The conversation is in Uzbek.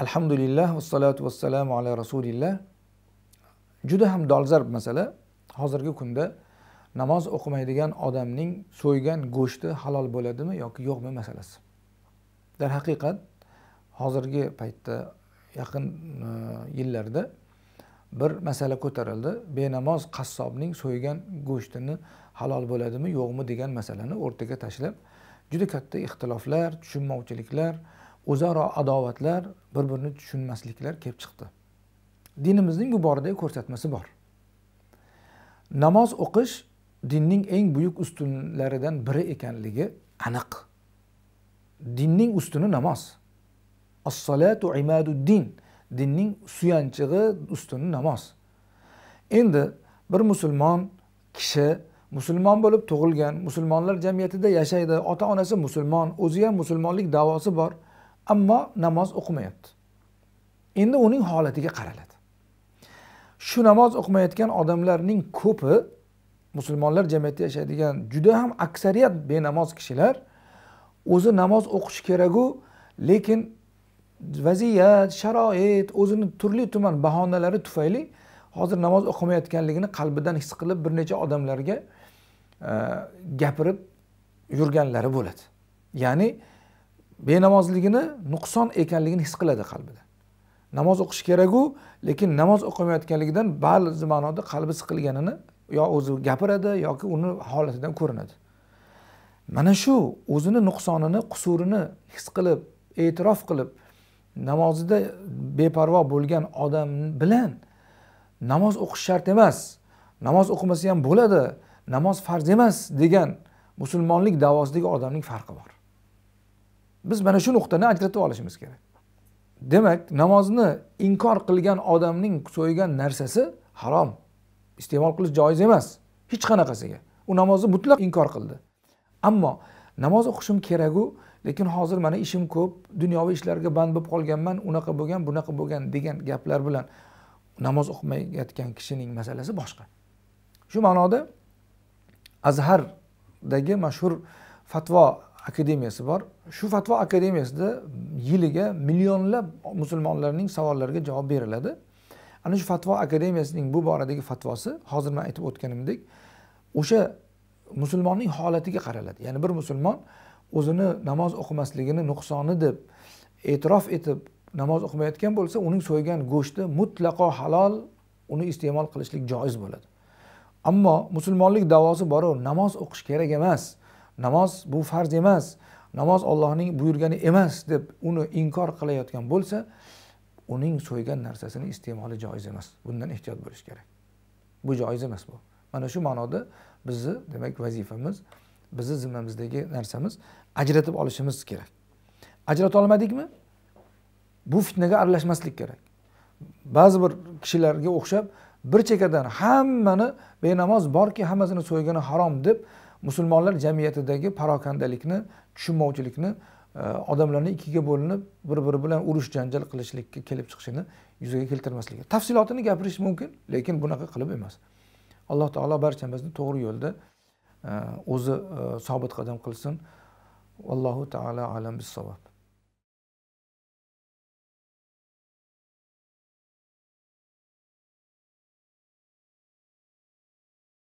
alhamdulillah vassalotu vassalamu ala rasulillah juda ham dolzarb masala hozirgi kunda namoz o'qimaydigan odamning so'ygan go'shti halol bo'ladimi yoki yo'qmi masalasi darhaqiqat hozirgi paytda yaqin e, yillarda bir masala ko'tarildi benamoz qassobning so'ygan go'shtini halol bo'ladimi yo'qmi degan masalani o'rtaga tashlab juda katta ixtiloflar tushunmovchiliklar o'zaro adovatlar bir birini tushunmasliklar kelib chiqdi dinimizning bu boradagi ko'rsatmasi bor namoz o'qish dinning eng buyuk ustunlaridan biri ekanligi aniq dinning ustuni namoz assolatu din dinning suyanchig'i ustuni namoz endi bir musulmon kishi musulmon bo'lib tug'ilgan musulmonlar jamiyatida yashaydi ota onasi musulmon o'zi ham musulmonlik davosi bor ammo namoz o'qimayapti endi uning holatiga qaraladi shu namoz o'qimayotgan odamlarning ko'pi musulmonlar jamiyatida yashaydigan juda ham aksariyat benamoz kishilar o'zi namoz o'qishi keraku lekin vaziyat sharoit o'zini turli tuman bahonalari tufayli hozir namoz o'qimayotganligini qalbidan his qilib bir necha odamlarga e, gapirib yurganlari bo'ladi ya'ni benamozligini nuqson ekanligini his qiladi qalbida namoz o'qish keraku lekin namoz o'qimayotganligidan ba'zi ma'noda qalbi siqilganini yo o'zi gapiradi yoki uni holatidan ko'rinadi mana shu o'zini nuqsonini qusurini his qilib e'tirof qilib namozida beparvo bo'lgan odam bilan namoz o'qish shart emas namoz o'qimasa ham bo'ladi namoz farz emas degan musulmonlik davosidagi odamning farqi bor biz mana shu nuqtani ajratib olishimiz kerak demak namozni inkor qilgan odamning so'ygan narsasi harom iste'mol qilish joiz emas hech qanaqasiga u namozni mutlaq inkor qildi ammo namoz o'qishim keraku lekin hozir mana ishim ko'p dunyoviy ishlarga band bo'lib qolganman unaqa bo'lgan bunaqa bo'lgan degan gaplar bilan namoz o'qimayotgan kishining masalasi boshqa shu ma'noda azhardagi mashhur fatvo akademiyasi bor shu fatvo akademiyasida yiliga millionlab musulmonlarning savollariga javob beriladi ana shu fatvo akademiyasining bu boradagi fatvosi hozir man aytib o'tganimdek o'sha musulmonning holatiga qaraladi ya'ni bir musulmon o'zini namoz o'qimasligini nuqsoni deb e'tirof etib namoz o'qimayotgan bo'lsa uning so'ygan go'shti mutlaqo halol uni iste'mol qilishlik joiz bo'ladi ammo musulmonlik davosi boru namoz o'qish kerak emas namoz bu farz emas namoz ollohning buyurgani emas deb uni inkor qilayotgan bo'lsa uning so'ygan narsasini iste'moli joiz emas bundan ehtiyot bo'lish kerak bu joiz emas bu mana shu ma'noda bizni demak vazifamiz bizni zimmamizdagi narsamiz ajratib olishimiz kerak ajrata olmadikmi bu fitnaga aralashmaslik kerak ba'zi bir kishilarga o'xshab bir chekkadan hammani benamoz borki hammasini so'ygani harom deb musulmonlar jamiyatidagi parokandalikni tushunmovchilikni e, odamlarni ikkiga bo'linib bir biri bilan urush janjal qilishlikka kelib chiqishini yuzaga keltirmasligi tafsilotini gapirish mumkin lekin bunaqa qilib emas alloh taolo barchamizni to'g'ri yo'lda e, o'zi e, sobit qadam qilsin allohu taolo alam bissavob